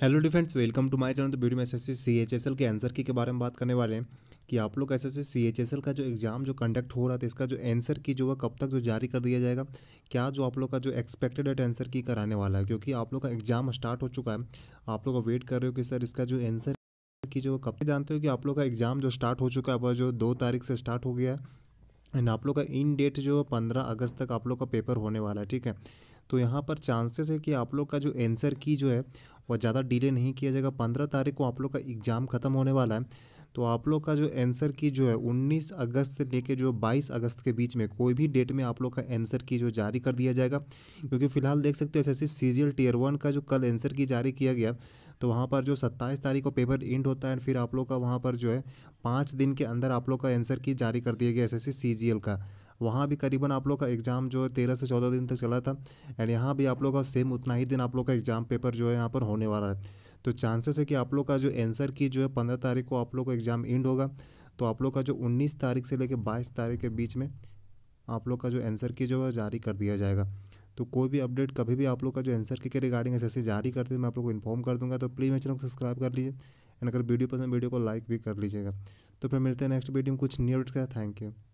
hello friends welcome to my channel तो video में S S C C H S L के answer की के बारे में बात करने वाले हैं कि आप लोग S S C H S L का जो एग्ज़ाम जो कंडक्ट हो रहा था इसका जो आंसर की जो है कब तक जो जारी कर दिया जाएगा क्या जो आप लोग का जो एक्सपेक्टेड डेट आंसर की कराने वाला है क्योंकि आप लोग का एग्ज़ाम स्टार्ट हो चुका है आप लोग वेट कर रहे हो कि सर इसका जो आंसर की जो कब जानते हो कि आप लोग का एग्ज़ाम जो स्टार्ट हो चुका है अब जो दो तारीख से स्टार्ट हो गया है एंड आप लोग का इन डेट जो है पंद्रह अगस्त तक आप लोग का पेपर होने वाला है ठीक है तो यहाँ पर चांसेस है कि आप लोग का जो एंसर की जो है वह ज़्यादा डिले नहीं किया जाएगा पंद्रह तारीख को आप लोग का एग्ज़ाम ख़त्म होने वाला है तो आप लोग का जो आंसर की जो है 19 अगस्त से लेके जो 22 अगस्त के बीच में कोई भी डेट में आप लोग का आंसर की जो जारी कर दिया जाएगा क्योंकि फिलहाल देख सकते हो S S C tier one का जो कल आंसर की जारी किया गया तो वहाँ पर जो सत्ताईस तारीख को पेपर एंड होता है एंड फिर आप लोग का वहाँ पर जो है पाँच दिन के अंदर आप लोग का आंसर की जारी कर दिया गया एस एस का वहाँ भी करीबन आप लोग का एग्ज़ाम जो है तेरह से चौदह दिन तक चला था एंड यहाँ भी आप लोग का सेम उतना ही दिन आप लोग का एग्ज़ाम पेपर जो है यहाँ पर होने वाला है तो चांसेस है कि आप लोग का जो आंसर की जो है पंद्रह तारीख को आप लोग का एग्ज़ाम एंड होगा तो आप लोग का जो उन्नीस तारीख से लेकर बाईस तारीख के बीच में आप लोग का जो आंसर की जो है जारी कर दिया जाएगा तो कोई भी अपडेट कभी भी आप लोग का जो आंसर के रिगार्डिंग ऐसे जारी करते हैं मैं आप लोग को इन्फॉर्म कर दूंगा तो प्लीज़ मेरे चैनल को सब्सक्राइब कर लीजिए एंड अगर वीडियो पसंद वीडियो को लाइक भी कर लीजिएगा तो फिर मिलते हैं नेक्स्ट वीडियो में कुछ न्यू अपडेट का थैंक यू